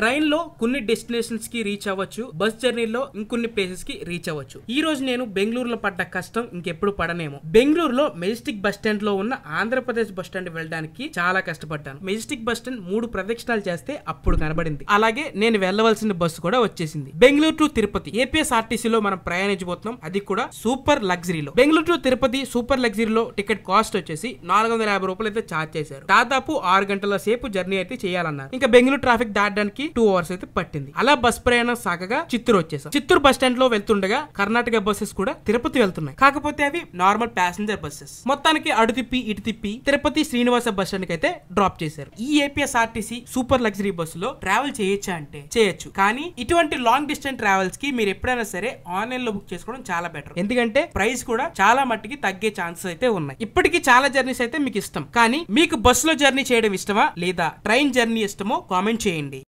ట్రైన్లో కొన్ని డెస్టినేషన్స్ కి రీచ్ అవ్వచ్చు బస్ జర్నీలో ఇంకొన్ని ప్లేసెస్ కి రీచ్ అవ్వచ్చు ఈ రోజు నేను బెంగళూరులో పడ్డ కష్టం ఇంకెప్పుడు పడనేమో బెంగళూరులో మెజెస్టిక్ బస్ స్టాండ్ లో ఉన్న ఆంధ్రప్రదేశ్ బస్ స్టాండ్ వెళ్ళడానికి చాలా కష్టపడ్డాను మెజెస్టిక్ బస్ స్టాండ్ మూడు ప్రదక్షిణాలు చేస్తే అప్పుడు కనబడింది అలాగే నేను వెళ్ళవలసిన బస్సు కూడా వచ్చేసింది బెంగళూరు టు తిరుపతి ఏపీఎస్ఆర్టీసీలో మనం ప్రయాణించబోతున్నాం అది కూడా సూపర్ లగ్జరీలో బెంగళూరు టు తిరుపతి సూపర్ లగ్జరీలో టికెట్ కాస్ట్ వచ్చేసి నాలుగు వందల యాభై రూపాయలు అయితే ఛార్జ్ చేశారు దాదాపు ఆరు గంటల సేపు జర్నీ అయితే చేయాలన్నారు ఇంకా బెంగళూరు ట్రాఫిక్ దాటడానికి కి టూ అవర్స్ అయితే పట్టింది అలా బస్ ప్రయాణం సాగగా చిత్తూరు వచ్చేసాం చిత్తూరు బస్ స్టాండ్ లో వెళ్తుండగా కర్ణాటక బస్సెస్ కూడా తిరుపతి వెళ్తున్నాయి కాకపోతే అవి నార్మల్ ప్యాసింజర్ బస్సెస్ మొత్తానికి అడు తిప్పి ఇటు తిప్పి తిరుపతి శ్రీనివాస బస్ స్టాండ్ అయితే డ్రాప్ చేశారు ఈ ఆర్టీసీ సూపర్ లగ్జరీ బస్సులో ట్రావెల్ చేయొచ్చా అంటే చేయొచ్చు కానీ ఇటువంటి లాంగ్ డిస్టెన్స్ ట్రావెల్స్ కి మీరు ఎప్పుడైనా సరే ఆన్లైన్ లో బుక్ చేసుకోవడం చాలా బెటర్ ఎందుకంటే ప్రైస్ కూడా చాలా మట్టికి తగ్గే ఛాన్సెస్ అయితే ఉన్నాయి ఇప్పటికీ చాలా జర్నీస్ అయితే మీకు ఇష్టం కానీ మీకు బస్సులో జర్నీ చేయడం ఇష్టమా లేదా ట్రైన్ జర్నీ ఇష్టమో కామెంట్ చేయండి